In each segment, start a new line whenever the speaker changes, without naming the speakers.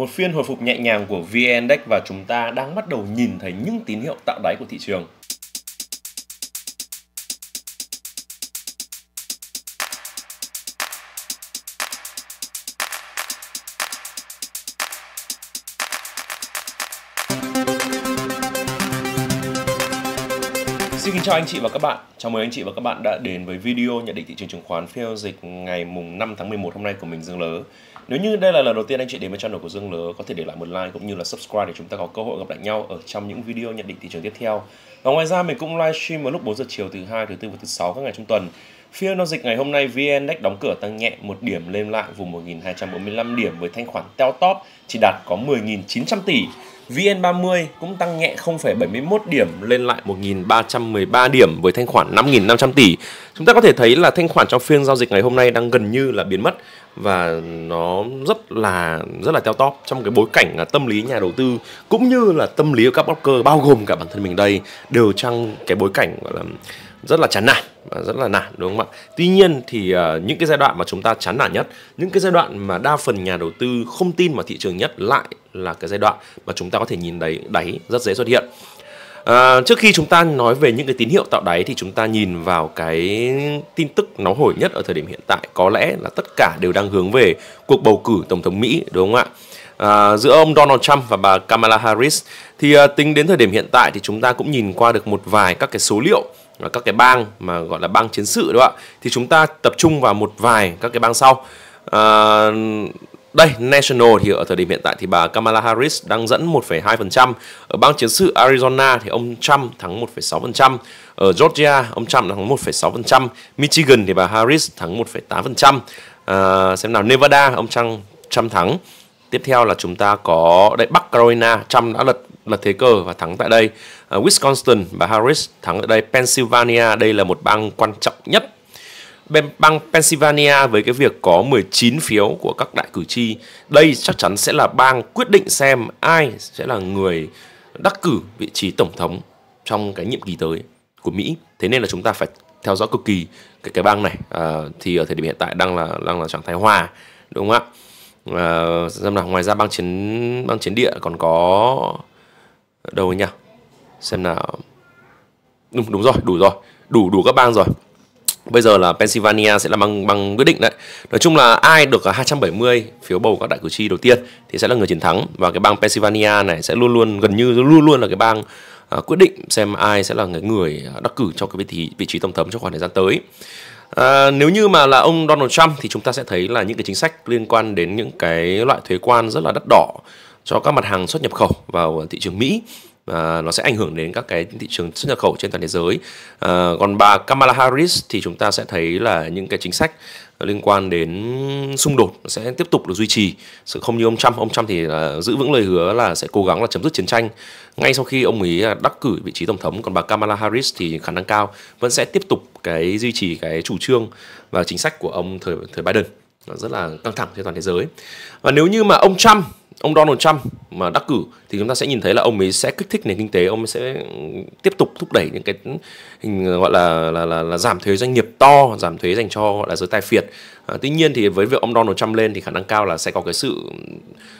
Một phiên hồi phục nhẹ nhàng của VN Index và chúng ta đang bắt đầu nhìn thấy những tín hiệu tạo đáy của thị trường. Xin kính chào anh chị và các bạn. Chào mừng anh chị và các bạn đã đến với video nhận định thị trường chứng khoán phiên dịch ngày mùng 5 tháng 11 hôm nay của mình Dương Lớ. Nếu như đây là lần đầu tiên anh chị đến với channel của Dương Lớ, có thể để lại một like cũng như là subscribe để chúng ta có cơ hội gặp lại nhau ở trong những video nhận định thị trường tiếp theo. Và ngoài ra mình cũng livestream vào lúc 4 giờ chiều thứ hai, thứ tư và thứ sáu các ngày trong tuần. Phiên giao dịch ngày hôm nay VN Index đóng cửa tăng nhẹ một điểm lên lại vùng 1245 điểm với thanh khoản teo top chỉ đạt có 10.900 tỷ VN30 cũng tăng nhẹ 0,71 điểm lên lại 1.313 điểm với thanh khoản 5.500 tỷ. Chúng ta có thể thấy là thanh khoản trong phiên giao dịch ngày hôm nay đang gần như là biến mất và nó rất là rất là teo top trong cái bối cảnh tâm lý nhà đầu tư cũng như là tâm lý của các broker bao gồm cả bản thân mình đây đều trong cái bối cảnh gọi là rất là chán nản và rất là nản đúng không ạ tuy nhiên thì uh, những cái giai đoạn mà chúng ta chán nản nhất những cái giai đoạn mà đa phần nhà đầu tư không tin vào thị trường nhất lại là cái giai đoạn mà chúng ta có thể nhìn đáy, đáy rất dễ xuất hiện À, trước khi chúng ta nói về những cái tín hiệu tạo đáy thì chúng ta nhìn vào cái tin tức nóng hổi nhất ở thời điểm hiện tại có lẽ là tất cả đều đang hướng về cuộc bầu cử tổng thống Mỹ đúng không ạ? À, giữa ông Donald Trump và bà Kamala Harris thì à, tính đến thời điểm hiện tại thì chúng ta cũng nhìn qua được một vài các cái số liệu các cái bang mà gọi là bang chiến sự đó ạ thì chúng ta tập trung vào một vài các cái bang sau à, đây, National thì ở thời điểm hiện tại thì bà Kamala Harris đang dẫn 1,2%. Ở bang chiến sự Arizona thì ông Trump thắng 1,6%. Ở Georgia, ông Trump thắng 1,6%. Michigan thì bà Harris thắng 1,8%. À, xem nào, Nevada, ông Trump, Trump thắng. Tiếp theo là chúng ta có đây Bắc Carolina, Trump đã lật lật thế cờ và thắng tại đây. Uh, Wisconsin và Harris thắng tại đây. Pennsylvania đây là một bang quan trọng nhất bang Pennsylvania với cái việc có 19 phiếu của các đại cử tri, đây chắc chắn sẽ là bang quyết định xem ai sẽ là người đắc cử vị trí tổng thống trong cái nhiệm kỳ tới của Mỹ. Thế nên là chúng ta phải theo dõi cực kỳ cái cái bang này à, thì ở thời điểm hiện tại đang là đang là trạng thái hòa đúng không ạ? uh, xem nào ngoài ra băng chiến băng chiến địa còn có đâu ấy nhỉ xem nào đúng đúng rồi đủ rồi đủ đủ các bang rồi bây giờ là Pennsylvania sẽ là băng băng quyết định đấy nói chung là ai được 270 phiếu bầu các đại cử tri đầu tiên thì sẽ là người chiến thắng và cái bang Pennsylvania này sẽ luôn luôn gần như luôn luôn là cái bang à, quyết định xem ai sẽ là người người đắc cử cho cái vị trí vị trí tổng thống trong khoảng thời gian tới À, nếu như mà là ông Donald Trump thì chúng ta sẽ thấy là những cái chính sách liên quan đến những cái loại thuế quan rất là đắt đỏ cho các mặt hàng xuất nhập khẩu vào thị trường Mỹ À, nó sẽ ảnh hưởng đến các cái thị trường xuất nhập khẩu trên toàn thế giới à, còn bà Kamala Harris thì chúng ta sẽ thấy là những cái chính sách liên quan đến xung đột sẽ tiếp tục được duy trì sự không như ông Trump ông Trump thì à, giữ vững lời hứa là sẽ cố gắng là chấm dứt chiến tranh ngay sau khi ông ấy đắc cử vị trí tổng thống còn bà Kamala Harris thì khả năng cao vẫn sẽ tiếp tục cái duy trì cái chủ trương và chính sách của ông thời thời Biden rất là căng thẳng trên toàn thế giới và nếu như mà ông Trump ông Donald Trump mà đắc cử thì chúng ta sẽ nhìn thấy là ông ấy sẽ kích thích nền kinh tế ông ấy sẽ tiếp tục thúc đẩy những cái hình ờ, gọi là là, là, là giảm thuế doanh nghiệp to giảm thuế dành cho gọi là giới tài phiệt à, tuy nhiên thì với việc ông Donald Trump lên thì khả năng cao là sẽ có cái sự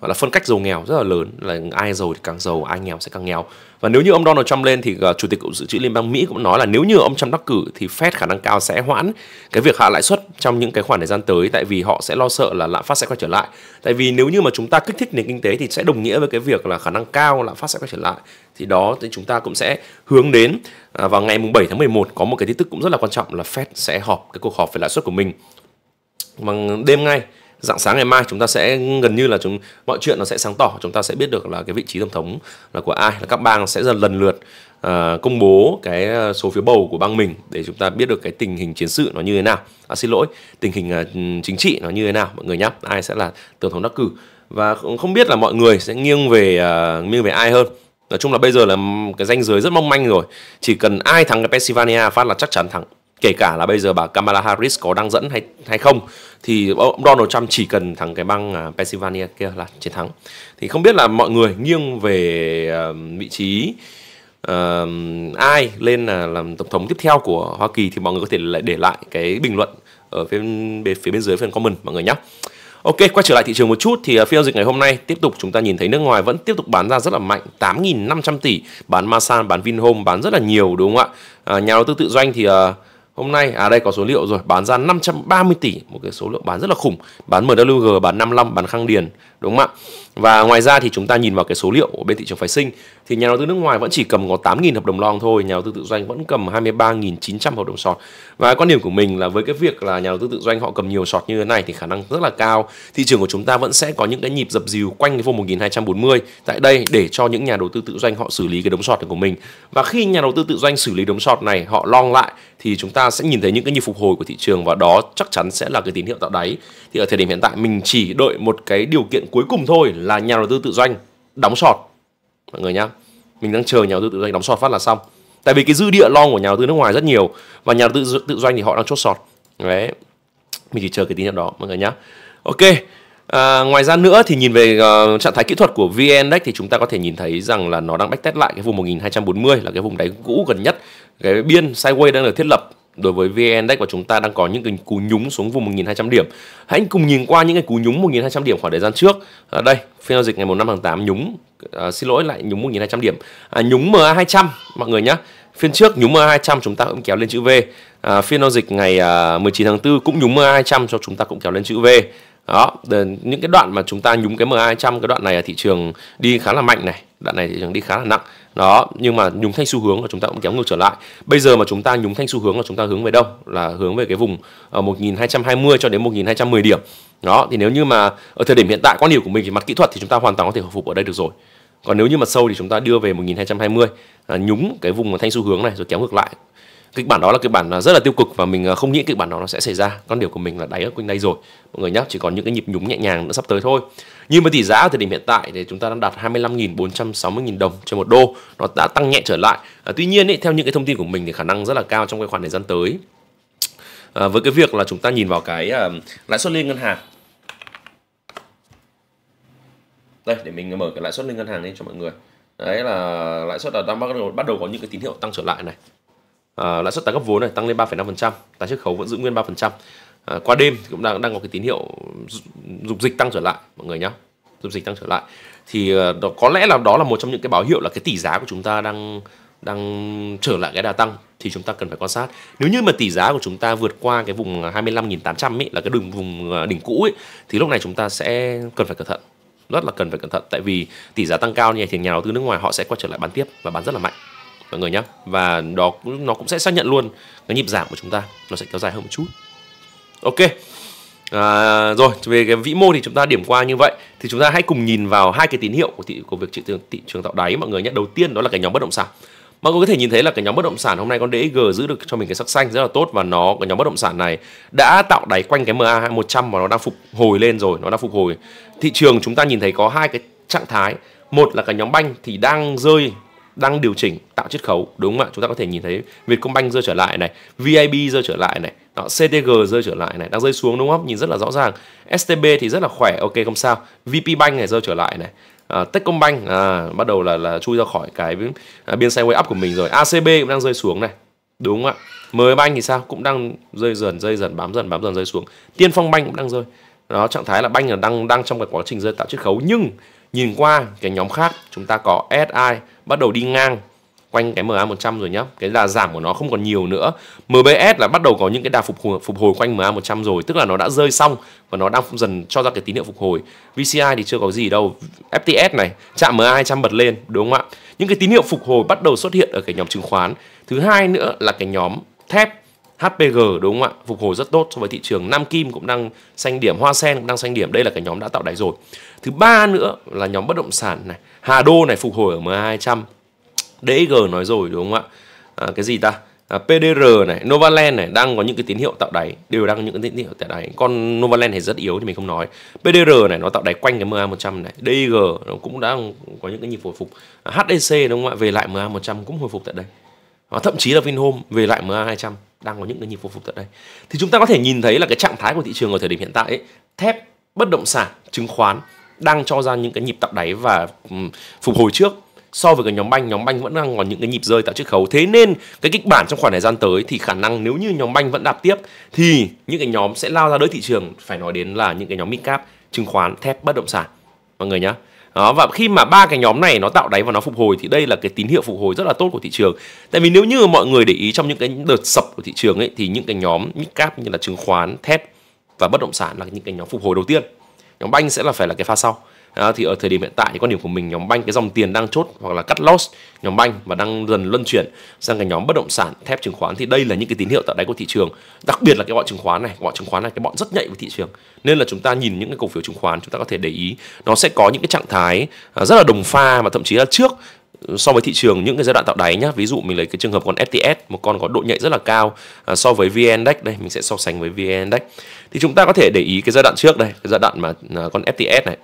gọi là phân cách giàu nghèo rất là lớn là ai giàu thì càng giàu ai nghèo sẽ càng nghèo và nếu như ông Donald Trump lên thì ờ, chủ tịch cục dự trữ liên bang Mỹ cũng nói là nếu như ông Trump đắc cử thì Fed khả năng cao sẽ hoãn cái việc hạ lãi suất trong những cái khoảng thời gian tới tại vì họ sẽ lo sợ là lạm phát sẽ quay trở lại tại vì nếu như mà chúng ta kích thích nền kinh tế thì sẽ đồng nghĩa nghĩa với cái việc là khả năng cao lạm phát sẽ quay trở lại thì đó thì chúng ta cũng sẽ hướng đến à, vào ngày mùng 7 tháng 11 có một cái tin tức cũng rất là quan trọng là Fed sẽ họp cái cuộc họp về lãi suất của mình bằng vâng, đêm ngay dạng sáng ngày mai chúng ta sẽ gần như là chúng mọi chuyện nó sẽ sáng tỏ chúng ta sẽ biết được là cái vị trí tổng thống là của ai là các bang sẽ dần lần lượt uh, công bố cái à, số phiếu bầu của bang mình để chúng ta biết được cái tình hình chiến sự nó như thế nào à, xin lỗi tình hình uh, chính trị nó như thế nào mọi người nhé ai sẽ là tổng thống đắc cử và không biết là mọi người sẽ nghiêng về uh, nghiêng về ai hơn nói chung là bây giờ là cái danh giới rất mong manh rồi chỉ cần ai thắng cái Pennsylvania phát là chắc chắn thắng kể cả là bây giờ bà Kamala Harris có đang dẫn hay hay không thì ông Donald Trump chỉ cần thắng cái bang à, Pennsylvania kia là chiến thắng thì không biết là mọi người nghiêng về uh, vị trí uh, ai lên là làm tổng thống tiếp theo của Hoa Kỳ thì mọi người có thể lại để lại cái bình luận ở phía bên phía bên dưới phần comment mọi người nhé Ok, quay trở lại thị trường một chút thì à, phiên dịch ngày hôm nay tiếp tục chúng ta nhìn thấy nước ngoài vẫn tiếp tục bán ra rất là mạnh, 8.500 tỷ, bán Masan, bán Vinhome, bán rất là nhiều đúng không ạ? À, nhà đầu tư tự doanh thì à, hôm nay à đây có số liệu rồi, bán ra 530 tỷ, một cái số lượng bán rất là khủng, bán MWG, bán 55, bán Khang Điền đúng không ạ? Và ngoài ra thì chúng ta nhìn vào cái số liệu ở bên thị trường phái sinh thì nhà đầu tư nước ngoài vẫn chỉ cầm có 8.000 hợp đồng long thôi, nhà đầu tư tự doanh vẫn cầm 23.900 hợp đồng short. Và quan điểm của mình là với cái việc là nhà đầu tư tự doanh họ cầm nhiều short như thế này thì khả năng rất là cao thị trường của chúng ta vẫn sẽ có những cái nhịp dập dìu quanh cái vùng 1240 tại đây để cho những nhà đầu tư tự doanh họ xử lý cái đống short của mình. Và khi nhà đầu tư tự doanh xử lý đống short này, họ long lại thì chúng ta sẽ nhìn thấy những cái nhịp phục hồi của thị trường và đó chắc chắn sẽ là cái tín hiệu tạo đáy. Thì ở thời điểm hiện tại mình chỉ đợi một cái điều kiện cuối cùng thôi là nhà đầu tư tự doanh đóng short mọi người nhá mình đang chờ nhà đầu tư tự doanh đóng sọt phát là xong tại vì cái dư địa long của nhà đầu tư nước ngoài rất nhiều và nhà đầu tư tự doanh thì họ đang chốt sọt đấy mình chỉ chờ cái tin hiệu đó mọi người nhá ok À, ngoài ra nữa thì nhìn về uh, trạng thái kỹ thuật của VN thì chúng ta có thể nhìn thấy rằng là nó đang backtest lại cái vùng 1240 là cái vùng đáy cũ gần nhất cái biên sideways đang được thiết lập đối với VN Index và chúng ta đang có những cái cú nhúng xuống vùng 1200 điểm. Hãy cùng nhìn qua những cái cú nhúng 1200 điểm khoảng thời gian trước. À, đây, phiên giao dịch ngày 5 tháng 8 nhúng à, xin lỗi lại nhúng 1200 điểm. À, nhúng MA 200 mọi người nhé Phiên trước nhúng MA 200 chúng ta cũng kéo lên chữ V. À, phiên giao dịch ngày à, 19 tháng 4 cũng nhúng MA 200 cho chúng ta cũng kéo lên chữ V đó những cái đoạn mà chúng ta nhúng cái MA200 cái đoạn này là thị trường đi khá là mạnh này đoạn này thị trường đi khá là nặng đó nhưng mà nhúng thanh xu hướng là chúng ta cũng kéo ngược trở lại bây giờ mà chúng ta nhúng thanh xu hướng là chúng ta hướng về đâu là hướng về cái vùng ở ờ, 1220 cho đến 1210 điểm đó thì nếu như mà ở thời điểm hiện tại quan điểm của mình về mặt kỹ thuật thì chúng ta hoàn toàn có thể hồi phục ở đây được rồi còn nếu như mà sâu thì chúng ta đưa về 1220 à, nhúng cái vùng thanh xu hướng này rồi kéo ngược lại kịch bản đó là kịch bản à, rất là tiêu cực và mình à, không nghĩ kịch bản đó nó sẽ xảy ra con điều của mình là đáy ở quanh đây rồi mọi người nhé. chỉ còn những cái nhịp nhúng nhẹ nhàng nữa sắp tới thôi nhưng mà tỷ giá ở thời điểm hiện tại thì chúng ta đang đạt 25.460.000 đồng trên một đô nó đã tăng nhẹ trở lại à, tuy nhiên ý, theo những cái thông tin của mình thì khả năng rất là cao trong cái khoảng thời gian tới à, với cái việc là chúng ta nhìn vào cái à, lãi suất liên ngân hàng đây để mình mở cái lãi suất liên ngân hàng lên cho mọi người đấy là lãi suất là đang bắt đầu có những cái tín hiệu tăng trở lại này Ờ, lãi suất tái cấp vốn này tăng lên 3,5%, tái chiết khấu vẫn giữ nguyên 3%. À, ờ, qua đêm thì cũng đang đang có cái tín hiệu dục dịch tăng trở lại mọi người nhé dục dịch tăng trở lại thì ờ, đó, có lẽ là đó là một trong những cái báo hiệu là cái tỷ giá của chúng ta đang đang trở lại cái đà tăng thì chúng ta cần phải quan sát. Nếu như mà tỷ giá của chúng ta vượt qua cái vùng 25.800 ấy là cái đường vùng đỉnh cũ ấy thì lúc này chúng ta sẽ cần phải cẩn thận. Rất là cần phải cẩn thận tại vì tỷ giá tăng cao như này thì nhà đầu tư nước ngoài họ sẽ quay trở lại bán tiếp và bán rất là mạnh mọi người nhé và đó nó cũng sẽ xác nhận luôn cái nhịp giảm của chúng ta nó sẽ kéo dài hơn một chút ok À, rồi về cái vĩ mô thì chúng ta điểm qua như vậy thì chúng ta hãy cùng nhìn vào hai cái tín hiệu của thị của việc thị trường thị trường tạo đáy mọi người nhé đầu tiên đó là cái nhóm bất động sản mọi người có thể nhìn thấy là cái nhóm bất động sản hôm nay con DXG giữ được cho mình cái sắc xanh rất là tốt và nó cái nhóm bất động sản này đã tạo đáy quanh cái MA 100 và nó đang phục hồi lên rồi nó đang phục hồi thị trường chúng ta nhìn thấy có hai cái trạng thái một là cái nhóm banh thì đang rơi đang điều chỉnh tạo chiết khấu đúng không ạ chúng ta có thể nhìn thấy Vietcombank rơi trở lại này VIB rơi trở lại này đó, CTG rơi trở lại này đang rơi xuống đúng không nhìn rất là rõ ràng STB thì rất là khỏe ok không sao VP Bank này rơi trở lại này à, Techcombank à, bắt đầu là là chui ra khỏi cái à, biên sideway up của mình rồi ACB cũng đang rơi xuống này đúng không ạ mới banh thì sao cũng đang rơi dần rơi dần bám dần bám dần rơi xuống tiên phong banh cũng đang rơi đó trạng thái là banh là đang đang trong cái quá trình rơi tạo chiết khấu nhưng Nhìn qua cái nhóm khác chúng ta có SI bắt đầu đi ngang quanh cái MA100 rồi nhá. Cái là giảm của nó không còn nhiều nữa. MBS là bắt đầu có những cái đà phục hồi, phục hồi quanh MA100 rồi, tức là nó đã rơi xong và nó đang dần cho ra cái tín hiệu phục hồi. VCI thì chưa có gì đâu. FTS này chạm MA200 bật lên đúng không ạ? Những cái tín hiệu phục hồi bắt đầu xuất hiện ở cái nhóm chứng khoán. Thứ hai nữa là cái nhóm thép HPG đúng không ạ? Phục hồi rất tốt so với thị trường. Nam Kim cũng đang xanh điểm, Hoa Sen cũng đang xanh điểm. Đây là cái nhóm đã tạo đáy rồi. Thứ ba nữa là nhóm bất động sản này. Hà Đô này phục hồi ở M200. DG nói rồi đúng không ạ? À, cái gì ta? À, PDR này, Novaland này đang có những cái tín hiệu tạo đáy, đều đang có những cái tín hiệu tạo đáy. Con Novaland thì rất yếu thì mình không nói. PDR này nó tạo đáy quanh cái MA100 này, DG nó cũng đang có những cái nhịp hồi phục. À, HDC đúng không ạ? Về lại MA100 cũng hồi phục tại đây. À, thậm chí là Vinhome về lại MA200 đang có những cái nhịp phục phục tại đây thì chúng ta có thể nhìn thấy là cái trạng thái của thị trường ở thời điểm hiện tại ấy, thép bất động sản chứng khoán đang cho ra những cái nhịp tạo đáy và phục hồi trước so với cái nhóm banh nhóm banh vẫn đang còn những cái nhịp rơi tạo chiết khấu thế nên cái kịch bản trong khoảng thời gian tới thì khả năng nếu như nhóm banh vẫn đạp tiếp thì những cái nhóm sẽ lao ra đới thị trường phải nói đến là những cái nhóm mid cap chứng khoán thép bất động sản mọi người nhé đó và khi mà ba cái nhóm này nó tạo đáy và nó phục hồi thì đây là cái tín hiệu phục hồi rất là tốt của thị trường tại vì nếu như mọi người để ý trong những cái đợt sập của thị trường ấy thì những cái nhóm nhích cap như là chứng khoán thép và bất động sản là những cái nhóm phục hồi đầu tiên nhóm banh sẽ là phải là cái pha sau à, thì ở thời điểm hiện tại thì quan điểm của mình nhóm banh cái dòng tiền đang chốt hoặc là cắt loss nhóm banh và đang dần luân chuyển sang cái nhóm bất động sản thép chứng khoán thì đây là những cái tín hiệu tạo đáy của thị trường đặc biệt là cái bọn chứng khoán này bọn chứng khoán này cái bọn rất nhạy với thị trường nên là chúng ta nhìn những cái cổ phiếu chứng khoán chúng ta có thể để ý nó sẽ có những cái trạng thái à, rất là đồng pha và thậm chí là trước ừ, so với thị trường những cái giai đoạn tạo đáy nhá ví dụ mình lấy cái trường hợp con FTS một con có độ nhạy rất là cao à, so với VN Index đây mình sẽ so sánh với VN Index thì chúng ta có thể để ý cái giai đoạn trước đây cái giai đoạn mà à, con FTS này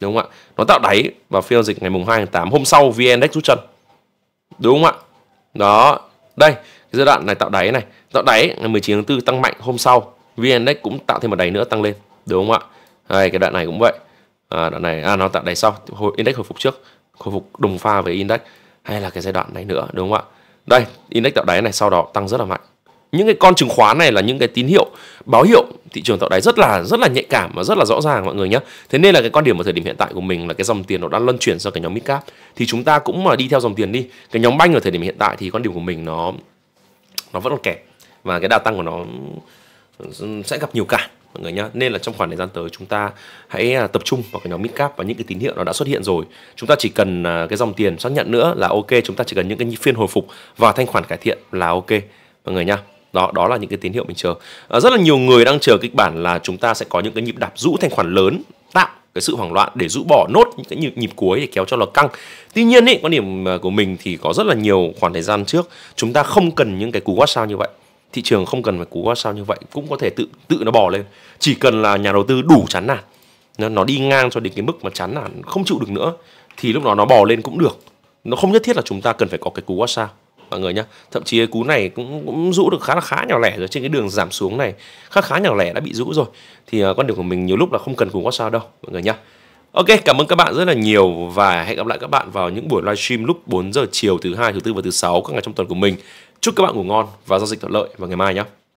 đúng không ạ nó tạo đáy vào phiên dịch ngày mùng 2 tháng 8 hôm sau vn index rút chân đúng không ạ đó đây cái giai đoạn này tạo đáy này tạo đáy ngày 19 tháng 4 tăng mạnh hôm sau vn index cũng tạo thêm một đáy nữa tăng lên đúng không ạ đây cái đoạn này cũng vậy à, đoạn này à, nó tạo đáy sau hồi index hồi phục trước hồi phục đồng pha với index hay là cái giai đoạn này nữa đúng không ạ đây index tạo đáy này sau đó tăng rất là mạnh những cái con chứng khoán này là những cái tín hiệu báo hiệu thị trường tạo đáy rất là rất là nhạy cảm và rất là rõ ràng mọi người nhé thế nên là cái quan điểm ở thời điểm hiện tại của mình là cái dòng tiền nó đã luân chuyển sang cái nhóm midcap thì chúng ta cũng mà đi theo dòng tiền đi cái nhóm banh ở thời điểm hiện tại thì quan điểm của mình nó nó vẫn còn kẹt và cái đà tăng của nó sẽ gặp nhiều cản mọi người nhá nên là trong khoảng thời gian tới chúng ta hãy à, tập trung vào cái nhóm midcap và những cái tín hiệu nó đã xuất hiện rồi chúng ta chỉ cần à, cái dòng tiền xác nhận nữa là ok chúng ta chỉ cần những cái phiên hồi phục và thanh khoản cải thiện là ok mọi người nhá đó đó là những cái tín hiệu mình chờ à, rất là nhiều người đang chờ kịch bản là chúng ta sẽ có những cái nhịp đạp rũ thanh khoản lớn tạo cái sự hoảng loạn để rũ bỏ nốt những cái nhịp, nhịp cuối để kéo cho nó căng tuy nhiên ý, quan điểm ờ, của mình thì có rất là nhiều khoảng thời gian trước chúng ta không cần những cái cú quát sao như vậy thị trường không cần phải cú quát sao như vậy cũng có thể tự tự nó bò lên chỉ cần là nhà đầu tư đủ chán nản nó đi ngang cho đến cái mức mà chán nản không chịu được nữa thì lúc đó nó bò lên cũng được nó không nhất thiết là chúng ta cần phải có cái cú quát sao mọi người nhé thậm chí cú này cũng cũng rũ được khá là khá nhỏ lẻ rồi trên cái đường giảm xuống này khá khá nhỏ lẻ đã bị rũ rồi thì uh, quan điểm của mình nhiều lúc là không cần cùng có sao đâu mọi người nhé Ok, cảm ơn các bạn rất là nhiều và hẹn gặp lại các bạn vào những buổi livestream lúc 4 giờ chiều thứ hai, thứ tư và thứ sáu các ngày trong tuần của mình. Chúc các bạn ngủ ngon và giao dịch thuận lợi vào ngày mai nhé.